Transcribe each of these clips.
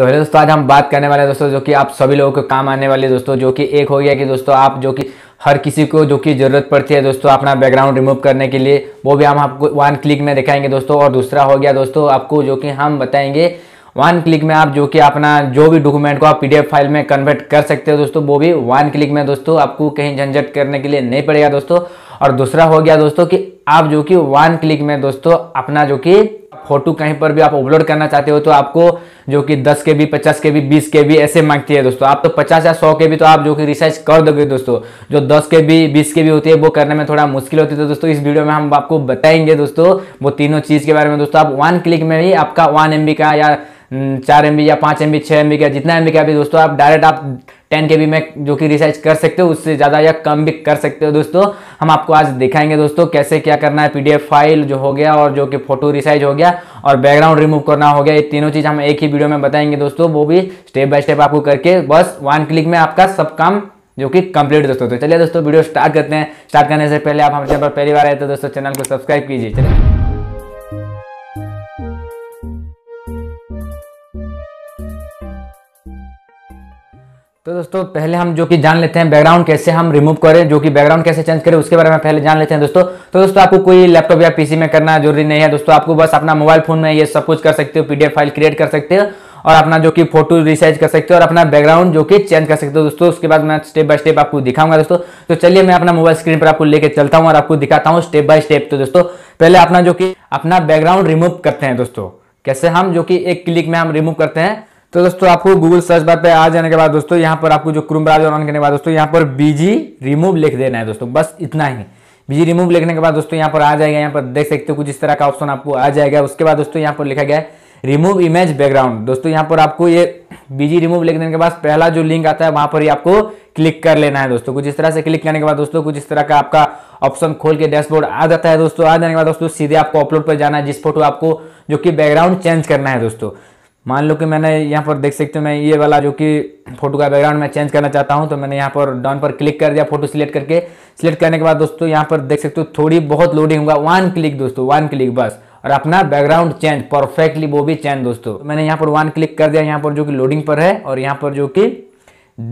तो पहले दोस्तों आज हम बात करने वाले हैं दोस्तों जो कि आप सभी लोगों के काम आने वाले दोस्तों जो कि एक हो गया कि दोस्तों आप जो कि हर किसी को जो कि ज़रूरत पड़ती है दोस्तों अपना बैकग्राउंड रिमूव करने के लिए वो भी हम आपको वन क्लिक में दिखाएंगे दोस्तों और दूसरा हो गया दोस्तों आपको जो कि हम बताएंगे वन क्लिक में आप जो कि अपना जो भी डॉक्यूमेंट को आप पीडीएफ फाइल में कन्वर्ट कर सकते हो दोस्तों वो भी वन क्लिक में दोस्तों आपको कहीं झंझट करने के लिए नहीं पड़ेगा दोस्तों और दूसरा हो गया दोस्तों कि आप जो कि वन क्लिक में दोस्तों अपना जो कि फोटो कहीं पर भी आप अपलोड करना चाहते हो तो आपको जो कि 10 के बी पचास के बी बीस के बी ऐसे मांगती है दोस्तों आप तो 50 या 100 के बी तो आप जो कि रिसर्च कर दोगे दोस्तों जो 10 के बी बीस के बी होती है वो करने में थोड़ा मुश्किल होती है तो दोस्तों इस वीडियो में हम आपको बताएंगे दोस्तों वो तीनों चीज़ के बारे में दोस्तों आप वन क्लिक में ही आपका वन एम का या हम्म, चार एम या पाँच एम बी छः एम का जितना एम का भी दोस्तों आप डायरेक्ट आप टेन के बी में जो कि रिसाइज कर सकते हो उससे ज़्यादा या कम भी कर सकते हो दोस्तों हम आपको आज दिखाएंगे दोस्तों कैसे क्या करना है पीडीएफ फाइल जो हो गया और जो कि फोटो रिसाइज हो गया और बैकग्राउंड रिमूव करना हो गया ये तीनों चीज़ हम एक ही वीडियो में बताएंगे दोस्तों वो भी स्टेप बाय स्टेप आपको करके बस वन क्लिक में आपका सब काम जो कि कंप्लीट दोस्तों तो चलिए दोस्तों वीडियो स्टार्ट करते हैं स्टार्ट करने से पहले आप हमारे चैनल पर पहली बार आए तो दोस्तों चैनल को सब्सक्राइब कीजिए चलिए दोस्तों पहले हम जो कि जान लेते हैं बैकग्राउंड कैसे हम रिमूव करें जो कि बैकग्राउंड कैसे चेंज करें उसके बारे में पहले जान लेते हैं दोस्तों तो दोस्तों आपको कोई लैपटॉप या पीसी में करना जरूरी नहीं है दोस्तों आपको बस अपना मोबाइल फोन में ये सब कुछ कर सकते हो पीडीएफ फाइल क्रिएट कर सकते हो और अपना जो कि फोटो रिसाइज कर सकते हो और अपना बैकग्राउंड जो कि चेंज कर सकते हो दोस्तों उसके बाद मैं स्टेप बाय स्टेप आपको दिखाऊंगा दोस्तों तो चलिए मैं अपना मोबाइल स्क्रीन पर आपको लेकर चलता हूँ और आपको दिखाता हूँ स्टेप बाय स्टेप तो दोस्तों पहले अपना जो कि अपना बैकग्राउंड रिमूव करते हैं दोस्तों कैसे हम जो कि एक क्लिक में हम रिमूव करते हैं तो दोस्तों आपको गूगल सर्च बार पे आ जाने के बाद दोस्तों यहाँ पर आपको जो क्रूम ब्राउजर ऑन करने के बाद दोस्तों यहाँ पर बीजी रिमूव लिख देना है दोस्तों बस इतना ही बीजी रिमूव लिखने के बाद दोस्तों यहाँ पर आ जाएगा यहाँ पर देख सकते हो कुछ इस तरह का ऑप्शन आपको आ जाएगा उसके बाद दोस्तों यहाँ पर लिखा गया रिमूव इमेज बैकग्राउंड दोस्तों यहाँ पर आपको ये बीजी रिमूव लिखने के बाद पहला जो लिंक आता है वहां पर ही आपको क्लिक कर लेना है दोस्तों कुछ इस तरह से क्लिक करने के बाद दोस्तों कुछ इस तरह का आपका ऑप्शन खोल के डैशबोर्ड आ जाता है दोस्तों आ जाने के बाद दोस्तों सीधे आपको अपलोड पर जाना है जिस फोटो आपको जो कि बैकग्राउंड चेंज करना है दोस्तों मान लो कि मैंने यहाँ पर देख सकते हो मैं ये वाला जो कि फोटो का बैकग्राउंड मैं चेंज करना चाहता हूँ तो मैंने यहाँ पर डाउन पर क्लिक कर दिया फोटो सिलेक्ट करके सिलेक्ट करने के बाद दोस्तों यहाँ पर देख सकते हो थोड़ी बहुत लोडिंग होगा वन क्लिक दोस्तों वन क्लिक बस और अपना बैकग्राउंड चेंज परफेक्टली वो भी चेंज दोस्तों तो मैंने यहाँ पर वन क्लिक कर दिया यहाँ पर जो कि लोडिंग पर है और यहाँ पर जो कि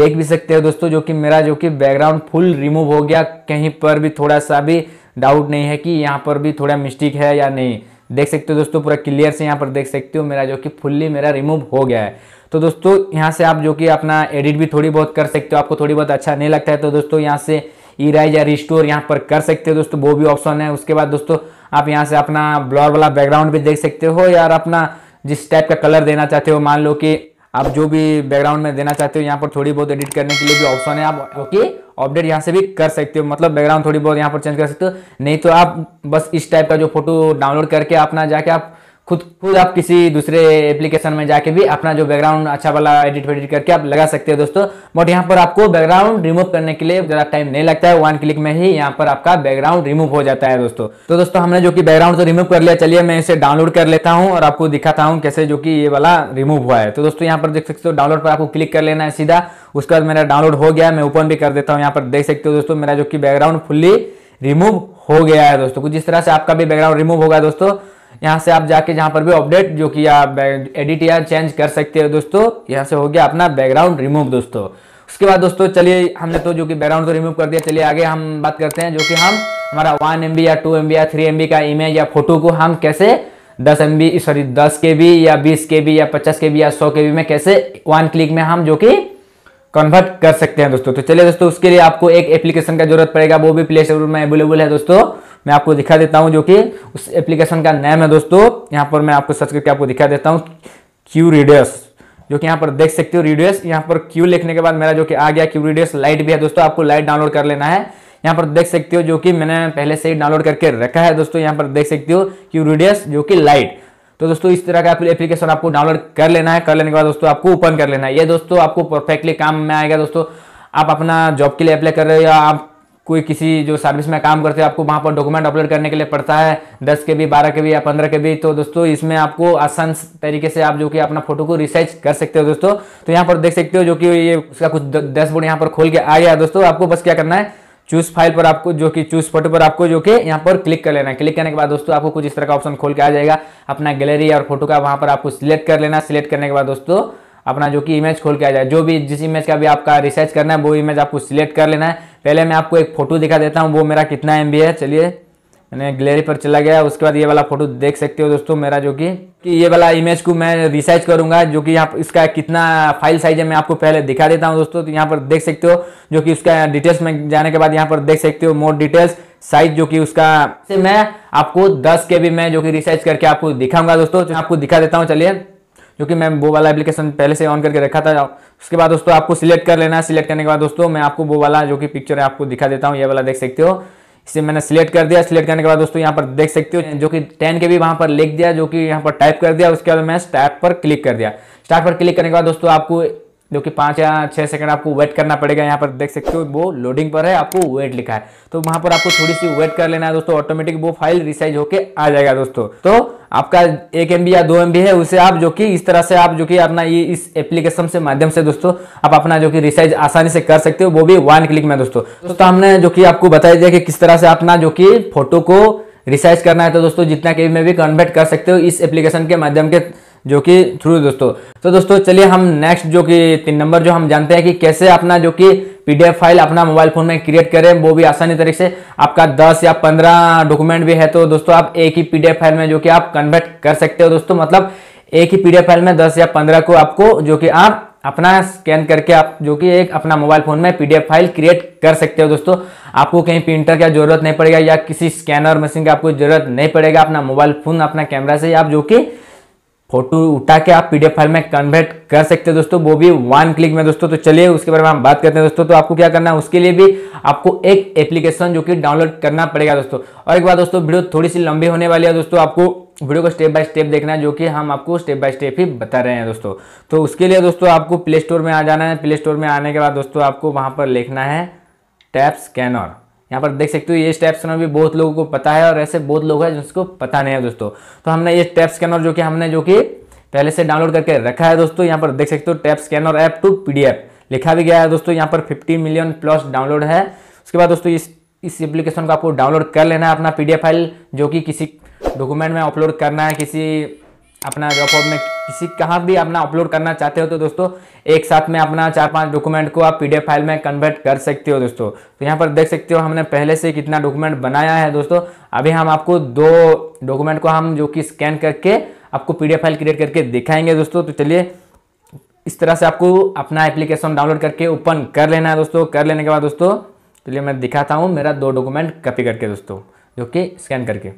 देख भी सकते हो दोस्तों जो कि मेरा जो कि बैकग्राउंड फुल रिमूव हो गया कहीं पर भी थोड़ा सा भी डाउट नहीं है कि यहाँ पर भी थोड़ा मिस्टेक है या नहीं देख सकते हो दोस्तों पूरा क्लियर से यहाँ पर देख सकते हो मेरा जो कि फुल्ली मेरा रिमूव हो गया है तो दोस्तों यहाँ से आप जो कि अपना एडिट भी थोड़ी बहुत कर सकते हो आपको थोड़ी बहुत अच्छा नहीं लगता है तो दोस्तों यहाँ से इराइज या रिस्टोर यहाँ पर कर सकते हो दोस्तों वो भी ऑप्शन है उसके बाद दोस्तों आप यहाँ से अपना ब्लॉर वाला बैकग्राउंड भी देख सकते हो या अपना जिस टाइप का कलर देना चाहते हो मान लो कि आप जो भी बैकग्राउंड में देना चाहते हो यहाँ पर थोड़ी बहुत एडिट करने के लिए भी ऑप्शन है आप ओके अपडेट यहाँ से भी कर सकते हो मतलब बैकग्राउंड थोड़ी बहुत यहाँ पर चेंज कर सकते हो नहीं तो आप बस इस टाइप का जो फोटो डाउनलोड करके अपना जाके आप खुद खुद आप किसी दूसरे एप्लीकेशन में जाके भी अपना जो बैकग्राउंड अच्छा वाला एडिट वेडिट करके आप लगा सकते हो दोस्तों बट यहाँ पर आपको बैकग्राउंड रिमूव करने के लिए ज़्यादा टाइम नहीं लगता है वन क्लिक में ही यहाँ पर आपका बैकग्राउंड रिमूव हो जाता है दोस्तों तो दोस्तों हमने जो कि बैकग्राउंड तो रिमूव कर लिया चलिए मैं इसे डाउनलोड कर लेता हूँ और आपको दिखाता हूँ कैसे जो कि ये वाला रिमूव हुआ है तो दोस्तों यहाँ पर देख सकते हो डाउनलोड पर आपको क्लिक कर लेना है सीधा उसके बाद मेरा डाउनलोड हो गया मैं ओपन भी कर देता हूँ यहाँ पर देख सकते हो दोस्तों मेरा जो कि बैकग्राउंड फुल्ली रिमूव हो गया है दोस्तों कुछ जिस तरह से आपका भी बैकग्राउंड रिमूव होगा दोस्तों यहाँ से आप जाके जहाँ पर भी अपडेट जो कि आप एडिट या चेंज कर सकते हो दोस्तों यहाँ से हो गया अपना बैकग्राउंड रिमूव दोस्तों उसके बाद दोस्तों चलिए हमने तो जो कि बैकग्राउंड को रिमूव कर दिया चलिए आगे हम बात करते हैं जो कि हम हमारा वन एम या टू एम या थ्री एम का इमेज या फोटो को हम कैसे दस एम सॉरी दस के बी या बीस के बी या पचास के बी या सौ के बी में कैसे वन क्लिक में हम जो कि कन्वर्ट कर सकते हैं दोस्तों तो चलिए दोस्तों उसके लिए आपको एक एप्लीकेशन का जरूरत पड़ेगा वो भी प्ले स्टोर में अवेलेबल है दोस्तों मैं आपको दिखा देता हूँ जो कि उस एप्लीकेशन का नेम है दोस्तों यहाँ पर मैं आपको सर्च करके आपको दिखा देता हूँ क्यू रीडियस जो कि यहाँ पर देख सकते हो रीडियस यहाँ पर क्यू लिखने के बाद मेरा जो कि आ गया क्यू रीडियस लाइट भी है दोस्तों आपको लाइट डाउनलोड कर लेना है यहाँ पर देख सकते हो जो कि मैंने पहले से ही डाउनलोड करके रखा है दोस्तों यहाँ पर देख सकते हो क्यू रीडियस जो कि लाइट तो दोस्तों इस तरह का एप्लीकेशन आपको डाउनलोड कर लेना है कर लेने के बाद दोस्तों आपको ओपन कर लेना है ये दोस्तों आपको परफेक्टली काम में आएगा दोस्तों आप अपना जॉब के लिए अप्लाई कर रहे हो या आप कोई किसी जो सर्विस में काम करते हैं आपको वहाँ पर डॉक्यूमेंट अपलोड करने के लिए पड़ता है दस के बी बारह के बी या पंद्रह के बी तो दोस्तों इसमें आपको आसान तरीके से आप जो कि अपना फोटो को रिसर्च कर सकते हो दोस्तों तो यहाँ पर देख सकते हो जो कि ये उसका कुछ बोर्ड यहाँ पर खोल के आ गया दोस्तों आपको बस क्या करना है चूज फाइल पर आपको जो कि चूज फोटो पर आपको जो कि यहाँ पर क्लिक कर लेना है क्लिक करने के बाद दोस्तों आपको कुछ इस तरह का ऑप्शन खोल के आ जाएगा अपना गैलरी और फोटो का वहाँ पर आपको सिलेक्ट कर लेना सिलेक्ट करने के बाद दोस्तों अपना जो कि इमेज खोल के आ जाए जो भी जिस इमेज का भी आपका रिसर्च करना है वो इमेज आपको सिलेक्ट कर लेना है पहले मैं आपको एक फ़ोटो दिखा देता हूँ वो मेरा कितना एम है चलिए मैंने गैलरी पर चला गया उसके बाद ये वाला फ़ोटो देख सकते हो दोस्तों मेरा जो कि कि ये वाला इमेज को मैं रिसाइज करूंगा जो कि यहाँ इसका कितना फाइल साइज है मैं आपको पहले दिखा देता हूँ दोस्तों तो यहाँ पर देख सकते हो जो कि उसका डिटेल्स में जाने के बाद यहाँ पर देख सकते हो मोर डिटेल्स साइज जो कि उसका मैं आपको दस के भी जो कि रिसाइज करके आपको दिखाऊंगा दोस्तों तो आपको दिखा देता हूँ चलिए जो कि मैं वो वाला एप्लीकेशन पहले से ऑन करके रखा था उसके बाद दोस्तों आपको सिलेक्ट कर लेना है सिलेक्ट करने के बाद दोस्तों मैं आपको वो वाला जो कि पिक्चर है आपको दिखा देता हूँ ये वाला देख सकते हो इसे मैंने सिलेक्ट कर दिया सिलेक्ट करने के बाद दोस्तों यहाँ पर देख सकते हो जो कि टेन के भी वहाँ पर लिख दिया जो कि यहाँ पर टाइप कर दिया उसके बाद मैं स्टार्ट पर क्लिक कर दिया स्टार्ट पर क्लिक करने के बाद दोस्तों आपको जो कि पाँच या छः सेकंड आपको वेट करना पड़ेगा यहाँ पर देख सकते हो वो लोडिंग पर है आपको वेट लिखा है तो वहाँ पर आपको थोड़ी सी वेट कर लेना है दोस्तों ऑटोमेटिक वो फाइल रिसाइज होकर आ जाएगा दोस्तों तो आपका एक एम या दो एम है उसे आप जो कि इस तरह से आप जो कि अपना ये इस एप्लीकेशन से माध्यम से दोस्तों आप अपना जो कि रिसाइज आसानी से कर सकते हो वो भी वन क्लिक में दोस्तों दोस्तों हमने जो कि आपको बताया दिया कि किस तरह से अपना जो कि फोटो को रिसाइज करना है तो दोस्तों जितना के में भी कन्वर्ट कर सकते हो इस एप्लीकेशन के माध्यम के जो कि थ्रू दोस्तों तो दोस्तों चलिए हम नेक्स्ट जो कि तीन नंबर जो हम जानते हैं कि कैसे अपना जो कि पीडीएफ फाइल अपना मोबाइल फोन में क्रिएट करें वो भी आसानी तरीके से आपका 10 या 15 डॉक्यूमेंट भी है तो दोस्तों आप एक ही पीडीएफ फाइल में जो कि आप कन्वर्ट कर सकते हो दोस्तों मतलब एक ही पीडीएफ फाइल में 10 या 15 को आपको जो कि आप अपना स्कैन करके आप जो कि एक अपना मोबाइल फोन में पीडीएफ फाइल क्रिएट कर सकते हो दोस्तों आपको कहीं प्रिंटर का जरूरत नहीं पड़ेगा या किसी स्कैनर मशीन की आपको जरूरत नहीं पड़ेगा अपना मोबाइल फोन अपना कैमरा से आप जो कि फोटो उठा के आप पीडीएफ फाइल में कन्वर्ट कर सकते हैं दोस्तों वो भी वन क्लिक में दोस्तों तो चलिए उसके बारे में हम बात करते हैं दोस्तों तो आपको क्या करना है उसके लिए भी आपको एक एप्लीकेशन जो कि डाउनलोड करना पड़ेगा दोस्तों और एक बार दोस्तों वीडियो थोड़ी सी लंबी होने वाली है दोस्तों आपको वीडियो को स्टेप बाय स्टेप देखना है जो कि हम आपको स्टेप बाय स्टेप ही बता रहे हैं दोस्तों तो उसके लिए दोस्तों आपको प्ले स्टोर में आ जाना है प्ले स्टोर में आने के बाद दोस्तों आपको वहाँ पर लिखना है टैप स्कैनर यहाँ पर देख सकते हो ये स्टेप्स भी बहुत लोगों को पता है और ऐसे बहुत लोग हैं जिसको पता नहीं है दोस्तों तो हमने ये टैप स्कैनर जो कि हमने जो कि पहले से डाउनलोड करके रखा है दोस्तों यहाँ पर देख सकते हो tap scanner app to P लिखा भी गया है दोस्तों यहाँ पर फिफ्टी मिलियन प्लस डाउनलोड है उसके बाद दोस्तों इस इस एप्लीकेशन को आपको डाउनलोड कर लेना है अपना पीडीएफ फाइल जो कि किसी डॉक्यूमेंट में अपलोड करना है किसी अपना जॉब में किसी कहाँ भी अपना अपलोड करना चाहते हो तो दोस्तों एक साथ में अपना चार पांच डॉक्यूमेंट को आप पीडीएफ फाइल में कन्वर्ट कर सकते हो दोस्तों तो यहाँ पर देख सकते हो हमने पहले से कितना डॉक्यूमेंट बनाया है दोस्तों अभी हम आपको दो डॉक्यूमेंट को हम जो कि स्कैन करके आपको पी फाइल क्रिएट करके दिखाएंगे दोस्तों तो चलिए इस तरह से आपको अपना एप्लीकेशन डाउनलोड करके ओपन कर लेना है दोस्तों कर लेने के बाद दोस्तों चलिए मैं दिखाता हूँ मेरा दो डॉक्यूमेंट कॉपी करके दोस्तों जो कि स्कैन करके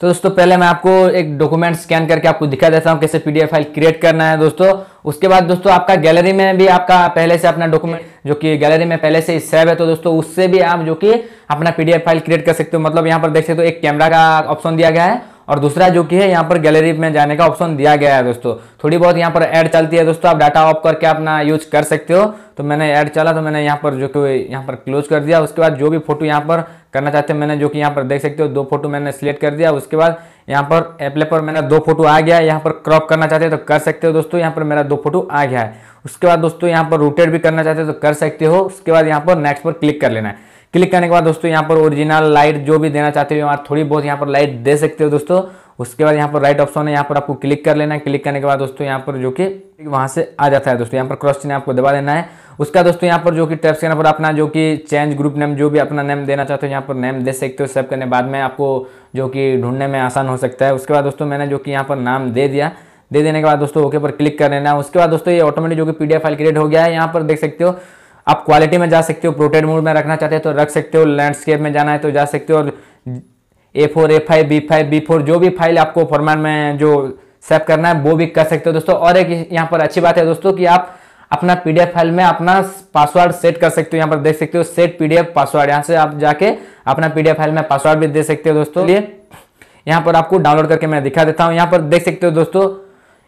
तो दोस्तों पहले मैं आपको एक डॉक्यूमेंट स्कैन करके आपको दिखा देता हूँ कैसे पीडीएफ फाइल क्रिएट करना है दोस्तों उसके बाद दोस्तों आपका गैलरी में भी आपका पहले से अपना डॉक्यूमेंट जो कि गैलरी में पहले से सेव है तो दोस्तों उससे भी आप जो कि अपना पीडीएफ फाइल क्रिएट कर सकते हो मतलब यहाँ पर देख सकते हो एक कैमरा का ऑप्शन दिया गया है और दूसरा जो कि है यहाँ पर गैलरी में जाने का ऑप्शन दिया गया है दोस्तों थोड़ी बहुत यहाँ पर ऐड चलती है दोस्तों आप डाटा ऑफ करके अपना यूज कर सकते हो तो मैंने ऐड चला तो मैंने यहाँ पर जो कि यहाँ पर क्लोज कर दिया उसके बाद जो भी फोटो यहाँ पर करना चाहते हैं मैंने जो कि यहाँ पर देख सकते हो दो फोटो मैंने सिलेक्ट कर दिया उसके बाद यहाँ पर एप्ले पर मैंने दो फोटो आ गया यहाँ पर क्रॉप करना चाहते हो तो कर सकते हो दोस्तों यहाँ पर मेरा दो फोटो आ गया है उसके बाद दोस्तों यहाँ पर रोटेट भी करना चाहते हो तो कर सकते हो उसके बाद यहाँ पर नेक्स्ट पर क्लिक कर लेना है क्लिक करने के बाद दोस्तों यहाँ पर ओरिजिनल लाइट जो भी देना चाहते हो यहाँ थोड़ी बहुत यहाँ पर लाइट दे सकते हो दोस्तों उसके बाद यहाँ पर राइट ऑप्शन है यहाँ पर आपको क्लिक कर लेना है क्लिक करने के बाद दोस्तों यहाँ पर जो कि वहाँ से आ जाता है दोस्तों यहाँ पर क्रॉस चिन्ह आपको दबा देना है उसका दोस्तों यहाँ पर जो कि टैप्स स्कैनर पर अपना जो कि चेंज ग्रुप नेम जो भी अपना नेम देना चाहते हो यहाँ पर नेम दे सकते हो सेव करने बाद में आपको जो कि ढूंढने में आसान हो सकता है उसके बाद दोस्तों मैंने जो कि यहाँ पर नाम दे दिया दे देने के बाद दोस्तों ओके पर क्लिक कर लेना है उसके बाद दोस्तों ये ऑटोमेटिक जो कि पीडीएफ फाइल क्रिएट हो गया है यहाँ पर देख सकते हो आप क्वालिटी में जा सकते हो प्रोटेड मोड में रखना चाहते हो तो रख सकते हो लैंडस्केप में जाना है तो जा सकते हो और A four A five B five B four जो भी फाइल आपको फॉर्मेट में जो सेव करना है वो भी कर सकते हो दोस्तों और एक यहाँ पर अच्छी बात है दोस्तों कि आप अपना पीडीएफ फाइल में अपना पासवर्ड सेट कर सकते हो यहाँ पर देख सकते हो सेट पीडीएफ पासवर्ड यहाँ से आप जाके अपना पीडीएफ फाइल में पासवर्ड भी दे सकते हो दोस्तों यहाँ पर आपको डाउनलोड करके मैं दिखा देता हूँ यहाँ पर देख सकते हो दोस्तों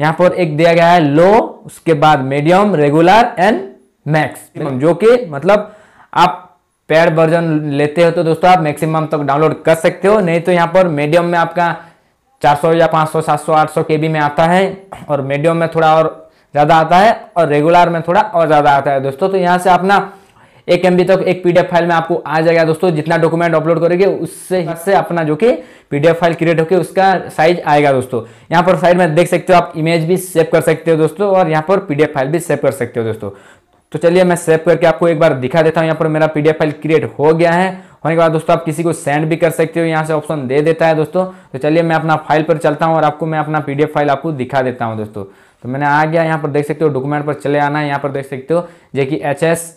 यहाँ पर एक दिया गया है लो उसके बाद मीडियम रेगुलर एंड मैक्सिमम जो कि मतलब आप पेड वर्जन लेते हो तो दोस्तों आप मैक्सिमम तक डाउनलोड कर सकते हो नहीं तो यहाँ पर मीडियम में आपका 400 या 500 700 800 केबी में आता है और मीडियम में थोड़ा और ज़्यादा आता है और रेगुलर में थोड़ा और ज़्यादा आता है दोस्तों तो यहाँ से अपना एक एम तक एक पीडीएफ फाइल में आपको आ जाएगा दोस्तों जितना डॉक्यूमेंट अपलोड करोगे उससे से अपना जो कि पीडीएफ फाइल क्रिएट होकर उसका साइज आएगा दोस्तों यहाँ पर साइड में देख सकते हो आप इमेज भी सेव कर सकते हो दोस्तों और यहाँ पर पीडीएफ फाइल भी सेव कर सकते हो दोस्तों तो चलिए मैं सेव करके आपको एक बार दिखा देता हूँ यहाँ पर मेरा पीडीएफ फाइल क्रिएट हो गया है होने के बाद दोस्तों आप किसी को सेंड भी कर सकते हो यहाँ से ऑप्शन दे देता है दोस्तों तो चलिए मैं अपना फाइल पर चलता हूँ और आपको मैं अपना पी फाइल आपको दिखा देता हूँ दोस्तों तो मैंने आ गया यहाँ पर देख सकते हो डॉक्यूमेंट पर चले आना है यहाँ पर देख सकते हो जो कि H S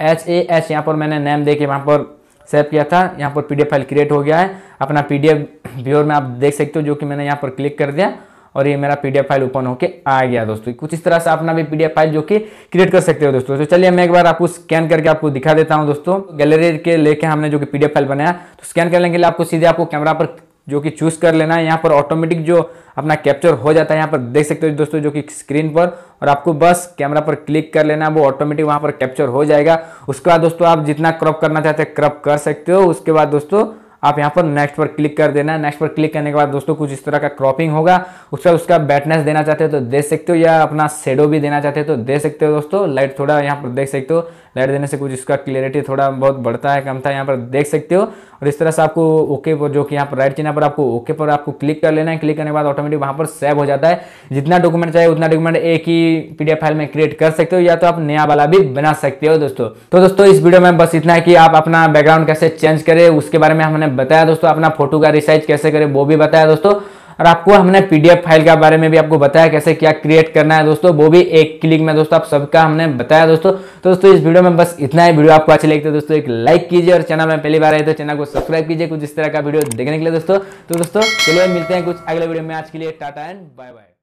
H A H यहाँ पर मैंने नेम दे के वहाँ पर सेव किया था यहाँ पर पीडीएफ फाइल क्रिएट हो गया है अपना पीडीएफ डी में आप देख सकते हो जो कि मैंने यहाँ पर क्लिक कर दिया और ये मेरा पीडीएफ फाइल ओपन होकर आ गया दोस्तों कुछ इस तरह से अपना भी पीडीएफ फाइल जो कि क्रिएट कर सकते हो दोस्तों तो चलिए मैं एक बार आपको स्कैन करके आपको दिखा देता हूँ दोस्तों गैलरी के लेके हमने जो कि पीडीएफ फाइल बनाया तो स्कैन करने के लिए आपको सीधे आपको कैमरा पर जो कि चूज कर लेना है यहाँ पर ऑटोमेटिक जो अपना कैप्चर हो जाता है यहाँ पर देख सकते हो दोस्तों जो कि स्क्रीन पर और आपको बस कैमरा पर क्लिक कर लेना है वो ऑटोमेटिक वहाँ पर कैप्चर हो जाएगा उसके बाद दोस्तों आप जितना क्रॉप करना चाहते हैं क्रॉप कर सकते हो उसके बाद दोस्तों आप यहाँ पर नेक्स्ट पर क्लिक कर देना नेक्स्ट पर क्लिक करने के बाद दोस्तों कुछ इस तरह का क्रॉपिंग होगा बाद उसका बैटनेस देना चाहते हो तो दे सकते हो या अपना शेडो भी देना चाहते हो तो दे सकते हो दोस्तों लाइट थोड़ा यहाँ पर देख सकते हो लाइट देने से कुछ इसका क्लियरिटी थोड़ा बहुत बढ़ता है कम था यहाँ पर देख सकते हो और इस तरह से आपको ओके पर जो कि यहाँ पर राइट चिन्ह पर आपको ओके पर आपको क्लिक कर लेना है क्लिक करने के बाद ऑटोमेटिक वहाँ पर सेव हो जाता है जितना डॉक्यूमेंट चाहिए उतना डॉक्यूमेंट एक ही पीडीएफ फाइल में क्रिएट कर सकते हो या तो आप नया वाला भी बना सकते हो दोस्तों तो दोस्तों इस वीडियो में बस इतना है कि आप अपना बैकग्राउंड कैसे चेंज करें उसके बारे में हमने बताया दोस्तों अपना फोटो का रिसाइज कैसे करें वो भी बताया दोस्तों और आपको हमने पीडीएफ फाइल के बारे में भी आपको बताया कैसे क्या क्रिएट करना है दोस्तों वो भी एक क्लिक में दोस्तों आप सबका हमने बताया दोस्तों तो दोस्तों इस वीडियो में बस इतना ही वीडियो आपको अच्छी लगती है तो दोस्तों एक लाइक कीजिए और चैनल में पहली बार आए तो चैनल को सब्सक्राइब कीजिए कुछ इस तरह का वीडियो देखने के लिए दोस्तों तो दोस्तों चलिए मिलते हैं कुछ अगले वीडियो में आज के लिए टाटा एंड बाय बाय